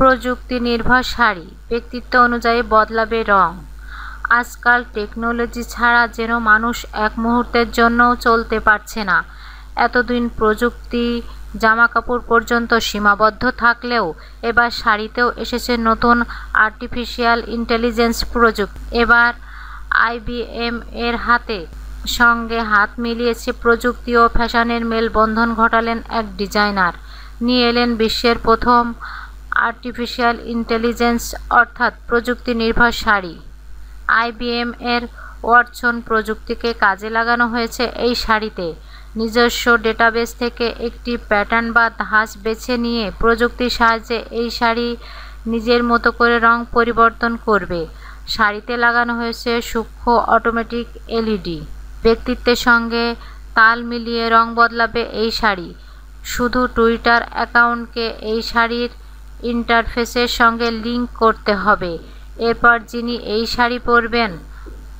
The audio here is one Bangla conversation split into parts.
প্রযুক্তি নির্ভর শাড়ি ব্যক্তিত্ব অনুযায়ী বদলাবে রং আজকাল টেকনোলজি ছাড়া যেন মানুষ এক মুহূর্তের জন্যও চলতে পারছে না এতদিন প্রযুক্তি জামা কাপড় পর্যন্ত সীমাবদ্ধ থাকলেও এবার শাড়িতেও এসেছে নতুন আর্টিফিশিয়াল ইন্টেলিজেন্স প্রযুক্তি এবার আইবিএম এর হাতে সঙ্গে হাত মিলিয়েছে প্রযুক্তি ও ফ্যাশনের মেলবন্ধন ঘটালেন এক ডিজাইনার নিয়ে এলেন বিশ্বের প্রথম আর্টিফিশিয়াল ইন্টেলিজেন্স অর্থাৎ প্রযুক্তি নির্ভর শাড়ি আইবিএম এর ওয়াটসন প্রযুক্তিকে কাজে লাগানো হয়েছে এই শাড়িতে নিজস্ব ডেটাবেস থেকে একটি প্যাটার্ন বা ধাঁচ বেছে নিয়ে প্রযুক্তির সাহায্যে এই শাড়ি নিজের মতো করে রং পরিবর্তন করবে শাড়িতে লাগানো হয়েছে সূক্ষ্ম অটোমেটিক এলইডি ব্যক্তিত্বের সঙ্গে তাল মিলিয়ে রং বদলাবে এই শাড়ি শুধু টুইটার অ্যাকাউন্টকে এই শাড়ির ইন্টারফেসের সঙ্গে লিঙ্ক করতে হবে এরপর যিনি এই শাড়ি পরবেন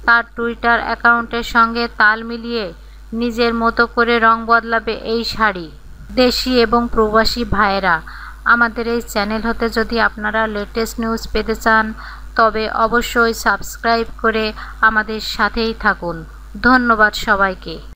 তার টুইটার অ্যাকাউন্টের সঙ্গে তাল মিলিয়ে নিজের মতো করে রং বদলাবে এই শাড়ি দেশি এবং প্রবাসী ভাইয়েরা আমাদের এই চ্যানেল হতে যদি আপনারা লেটেস্ট নিউজ পেতে চান তবে অবশ্যই সাবস্ক্রাইব করে আমাদের সাথেই থাকুন ধন্যবাদ সবাইকে